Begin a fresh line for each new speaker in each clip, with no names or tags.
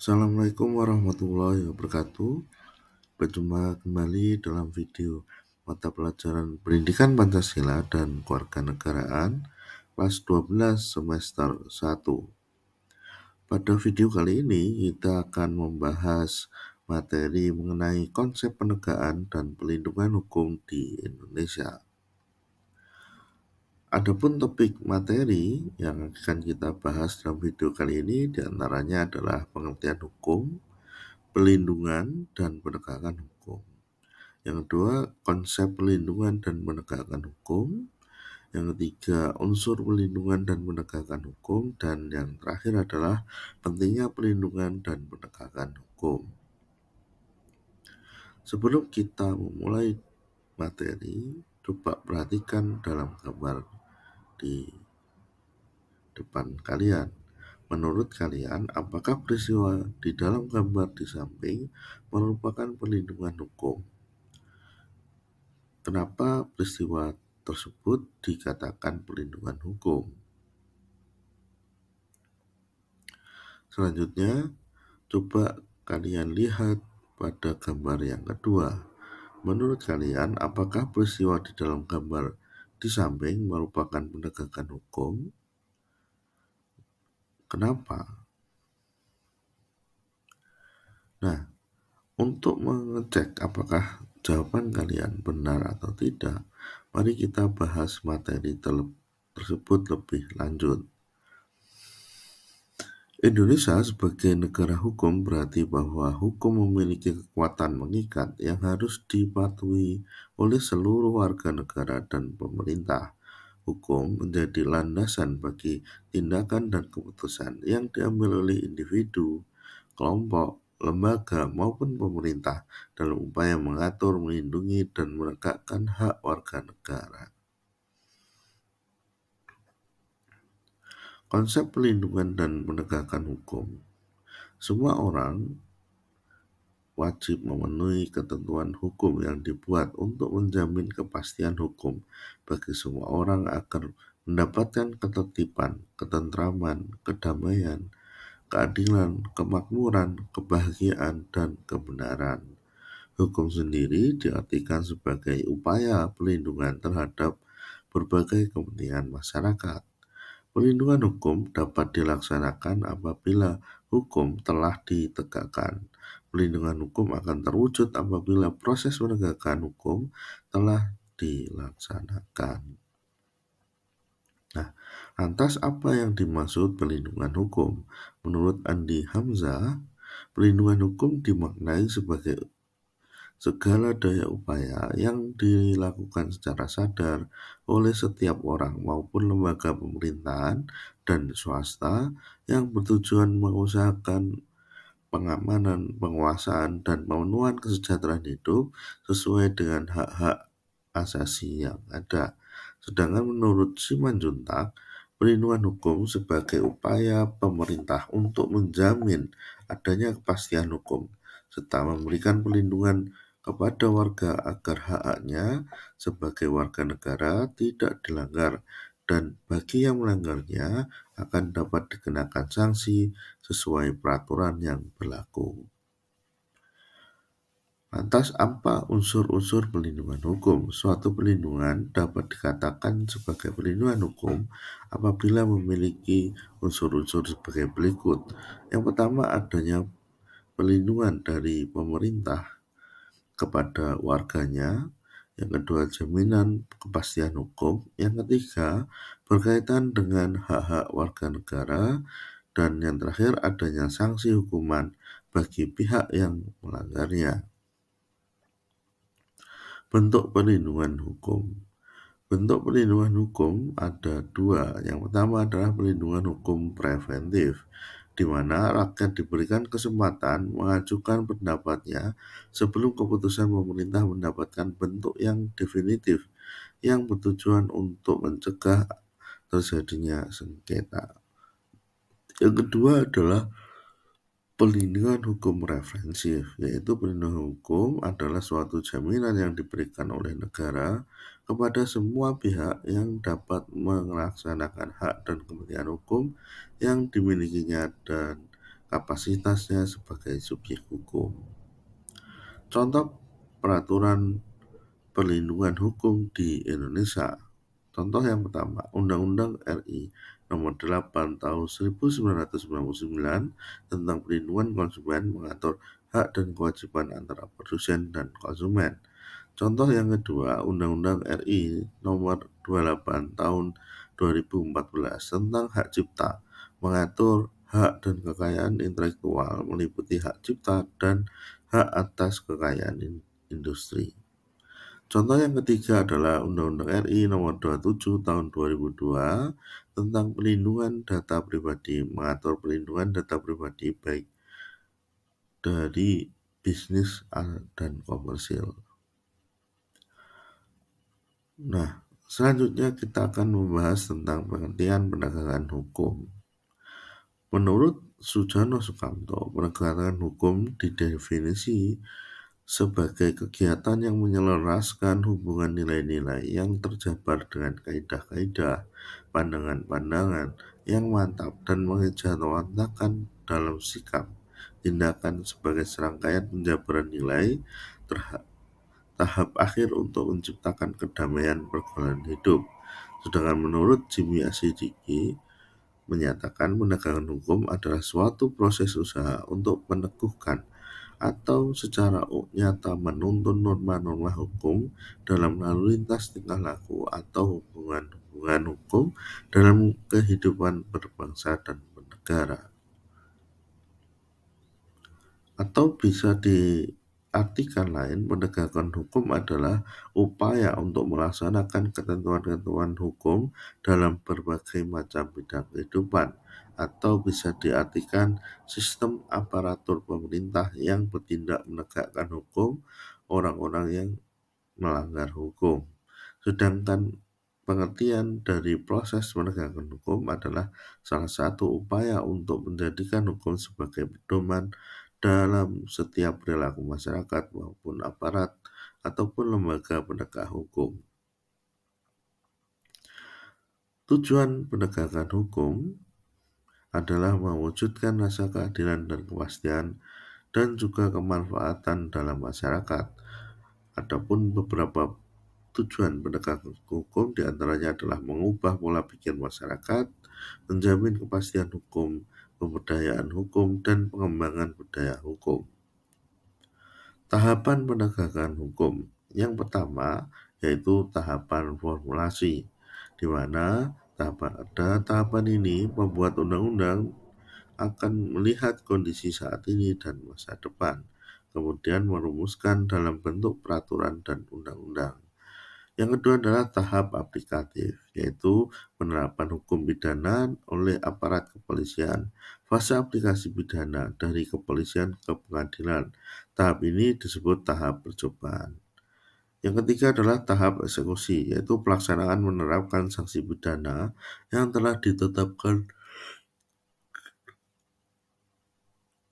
Assalamualaikum warahmatullahi wabarakatuh. Berjumpa kembali dalam video mata pelajaran Pendidikan Pancasila dan Kewarganegaraan kelas 12 semester 1. Pada video kali ini kita akan membahas materi mengenai konsep penegakan dan pelindungan hukum di Indonesia. Adapun topik materi yang akan kita bahas dalam video kali ini diantaranya adalah pengertian hukum, pelindungan, dan penegakan hukum. Yang kedua, konsep pelindungan dan penegakan hukum. Yang ketiga, unsur pelindungan dan penegakan hukum. Dan yang terakhir adalah pentingnya pelindungan dan penegakan hukum. Sebelum kita memulai materi, coba perhatikan dalam gambar di depan kalian. Menurut kalian, apakah peristiwa di dalam gambar di samping merupakan perlindungan hukum? Kenapa peristiwa tersebut dikatakan perlindungan hukum? Selanjutnya, coba kalian lihat pada gambar yang kedua. Menurut kalian, apakah peristiwa di dalam gambar di samping merupakan penegakan hukum. Kenapa? Nah, untuk mengecek apakah jawaban kalian benar atau tidak, mari kita bahas materi tersebut lebih lanjut. Indonesia sebagai negara hukum berarti bahwa hukum memiliki kekuatan mengikat yang harus dipatuhi oleh seluruh warga negara dan pemerintah. Hukum menjadi landasan bagi tindakan dan keputusan yang diambil oleh individu, kelompok, lembaga, maupun pemerintah dalam upaya mengatur, melindungi, dan menegakkan hak warga negara. Konsep pelindungan dan penegakan hukum. Semua orang wajib memenuhi ketentuan hukum yang dibuat untuk menjamin kepastian hukum bagi semua orang agar mendapatkan ketertiban, ketentraman, kedamaian, keadilan, kemakmuran, kebahagiaan, dan kebenaran. Hukum sendiri diartikan sebagai upaya pelindungan terhadap berbagai kepentingan masyarakat. Perlindungan hukum dapat dilaksanakan apabila hukum telah ditegakkan. Perlindungan hukum akan terwujud apabila proses penegakan hukum telah dilaksanakan. Nah, lantas apa yang dimaksud perlindungan hukum? Menurut Andi Hamzah, perlindungan hukum dimaknai sebagai segala daya upaya yang dilakukan secara sadar oleh setiap orang maupun lembaga pemerintahan dan swasta yang bertujuan mengusahakan pengamanan, penguasaan, dan pemenuhan kesejahteraan hidup sesuai dengan hak-hak asasi yang ada. Sedangkan menurut Simanjuntak, perlindungan hukum sebagai upaya pemerintah untuk menjamin adanya kepastian hukum serta memberikan perlindungan kepada warga agar hak-haknya sebagai warga negara tidak dilanggar dan bagi yang melanggarnya akan dapat dikenakan sanksi sesuai peraturan yang berlaku. Lantas apa unsur-unsur pelindungan hukum? Suatu pelindungan dapat dikatakan sebagai pelindungan hukum apabila memiliki unsur-unsur sebagai berikut. Yang pertama adanya pelindungan dari pemerintah kepada warganya, yang kedua jaminan kepastian hukum, yang ketiga berkaitan dengan hak-hak warga negara, dan yang terakhir adanya sanksi hukuman bagi pihak yang melanggarnya. Bentuk perlindungan hukum Bentuk perlindungan hukum ada dua. Yang pertama adalah perlindungan hukum preventif di mana rakyat diberikan kesempatan mengajukan pendapatnya sebelum keputusan pemerintah mendapatkan bentuk yang definitif yang bertujuan untuk mencegah terjadinya sengketa. Yang kedua adalah Perlindungan hukum referensif yaitu perlindungan hukum adalah suatu jaminan yang diberikan oleh negara kepada semua pihak yang dapat melaksanakan hak dan kepentingan hukum yang dimilikinya dan kapasitasnya sebagai subjek hukum. Contoh peraturan perlindungan hukum di Indonesia. Contoh yang pertama, Undang-Undang RI Nomor 8 Tahun 1999 tentang Perlindungan Konsumen mengatur hak dan kewajiban antara produsen dan konsumen. Contoh yang kedua, Undang-Undang RI Nomor 28 Tahun 2014 tentang hak cipta mengatur hak dan kekayaan intelektual meliputi hak cipta dan hak atas kekayaan industri. Contoh yang ketiga adalah Undang-Undang RI Nomor 27 Tahun 2002 tentang pelindungan data pribadi, mengatur pelindungan data pribadi baik dari bisnis dan komersil. Nah, selanjutnya kita akan membahas tentang pengertian penegakan hukum. Menurut Sujano Sukamto, penegakan hukum didefinisi sebagai kegiatan yang menyelaraskan hubungan nilai-nilai yang terjabar dengan kaidah-kaidah, pandangan-pandangan yang mantap dan mengejawantahkan dalam sikap, tindakan sebagai serangkaian penjabaran nilai terhadap tahap akhir untuk menciptakan kedamaian pergaulan hidup. Sedangkan menurut Jimmy Asidiki, menyatakan penegakan hukum adalah suatu proses usaha untuk meneguhkan atau secara nyata menuntun norma-norma hukum dalam lalu lintas tingkah laku atau hubungan-hubungan hukum dalam kehidupan berbangsa dan bernegara atau bisa di artikan lain, penegakan hukum adalah upaya untuk melaksanakan ketentuan-ketentuan hukum dalam berbagai macam bidang kehidupan atau bisa diartikan sistem aparatur pemerintah yang bertindak menegakkan hukum orang-orang yang melanggar hukum. Sedangkan pengertian dari proses penegakan hukum adalah salah satu upaya untuk menjadikan hukum sebagai pedoman dalam setiap perilaku masyarakat maupun aparat ataupun lembaga penegak hukum. Tujuan penegakan hukum adalah mewujudkan rasa keadilan dan kepastian dan juga kemanfaatan dalam masyarakat. Adapun beberapa tujuan penegakan hukum diantaranya adalah mengubah pola pikir masyarakat, menjamin kepastian hukum, pemberdayaan hukum, dan pengembangan budaya hukum. Tahapan penegakan hukum yang pertama yaitu tahapan formulasi, di mana tahapan, tahapan ini membuat undang-undang akan melihat kondisi saat ini dan masa depan, kemudian merumuskan dalam bentuk peraturan dan undang-undang. Yang kedua adalah tahap aplikatif, yaitu penerapan hukum pidana oleh aparat kepolisian. Fase aplikasi pidana dari kepolisian ke pengadilan. Tahap ini disebut tahap percobaan. Yang ketiga adalah tahap eksekusi, yaitu pelaksanaan menerapkan sanksi pidana yang telah ditetapkan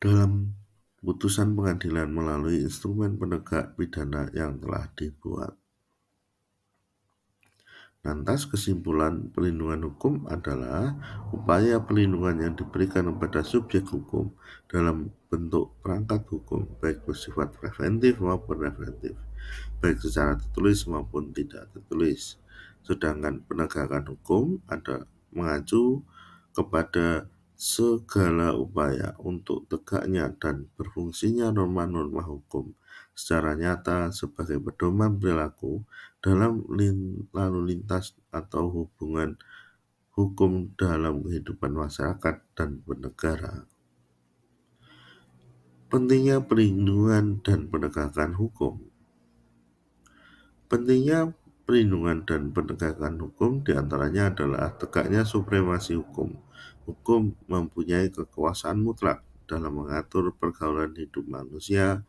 dalam putusan pengadilan melalui instrumen penegak pidana yang telah dibuat. Lantas kesimpulan perlindungan hukum adalah upaya perlindungan yang diberikan kepada subjek hukum dalam bentuk perangkat hukum baik bersifat preventif maupun represif, baik secara tertulis maupun tidak tertulis. Sedangkan penegakan hukum ada mengacu kepada segala upaya untuk tegaknya dan berfungsinya norma-norma hukum secara nyata sebagai pedoman perilaku dalam lin, lalu lintas atau hubungan hukum dalam kehidupan masyarakat dan bernegara. Pentingnya perlindungan dan penegakan hukum. Pentingnya perlindungan dan penegakan hukum diantaranya adalah tegaknya supremasi hukum. Hukum mempunyai kekuasaan mutlak dalam mengatur pergaulan hidup manusia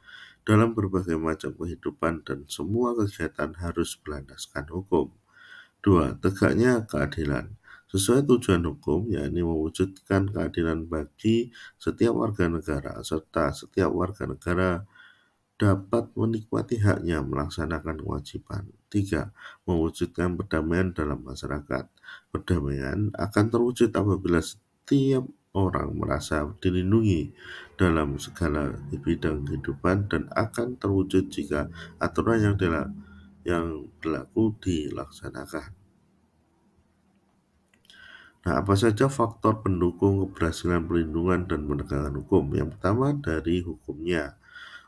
dalam berbagai macam kehidupan dan semua kegiatan harus berlandaskan hukum. 2. Tegaknya keadilan sesuai tujuan hukum, yakni mewujudkan keadilan bagi setiap warga negara, serta setiap warga negara dapat menikmati haknya melaksanakan kewajiban. 3. Mewujudkan perdamaian dalam masyarakat. Perdamaian akan terwujud apabila setiap orang merasa dilindungi dalam segala bidang kehidupan dan akan terwujud jika aturan yang telah yang berlaku dilaksanakan. Nah, apa saja faktor pendukung keberhasilan perlindungan dan penegakan hukum? Yang pertama dari hukumnya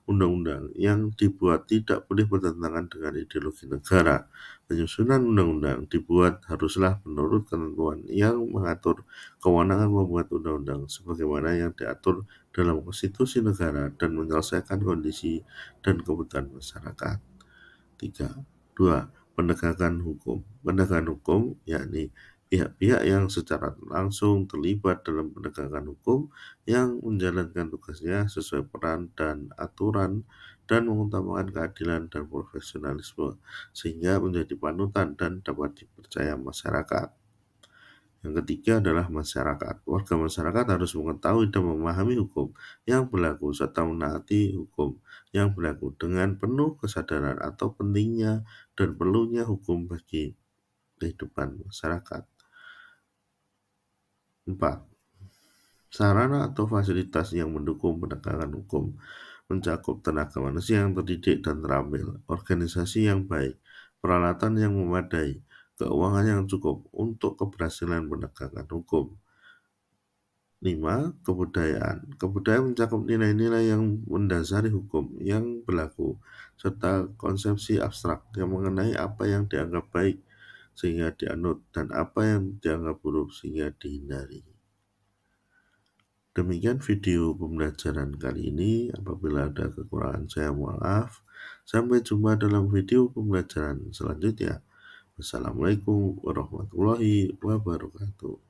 undang-undang yang dibuat tidak boleh bertentangan dengan ideologi negara. Penyusunan undang-undang dibuat haruslah menurut ketentuan yang mengatur kewenangan membuat undang-undang sebagaimana yang diatur dalam konstitusi negara dan menyelesaikan kondisi dan kebutuhan masyarakat. 3. 2. Penegakan hukum. Penegakan hukum yakni pihak-pihak yang secara langsung terlibat dalam penegakan hukum yang menjalankan tugasnya sesuai peran dan aturan dan mengutamakan keadilan dan profesionalisme sehingga menjadi panutan dan dapat dipercaya masyarakat. Yang ketiga adalah masyarakat. Warga masyarakat harus mengetahui dan memahami hukum yang berlaku serta menaati hukum yang berlaku dengan penuh kesadaran atau pentingnya dan perlunya hukum bagi kehidupan masyarakat. 4. Sarana atau fasilitas yang mendukung penegakan hukum mencakup tenaga manusia yang terdidik dan terampil, organisasi yang baik, peralatan yang memadai, keuangan yang cukup untuk keberhasilan penegakan hukum. 5. Kebudayaan Kebudayaan mencakup nilai-nilai yang mendasari hukum yang berlaku, serta konsepsi abstrak yang mengenai apa yang dianggap baik sehingga dianut dan apa yang dianggap buruk sehingga dihindari. Demikian video pembelajaran kali ini. Apabila ada kekurangan saya mohon maaf. Sampai jumpa dalam video pembelajaran selanjutnya. Wassalamualaikum warahmatullahi wabarakatuh.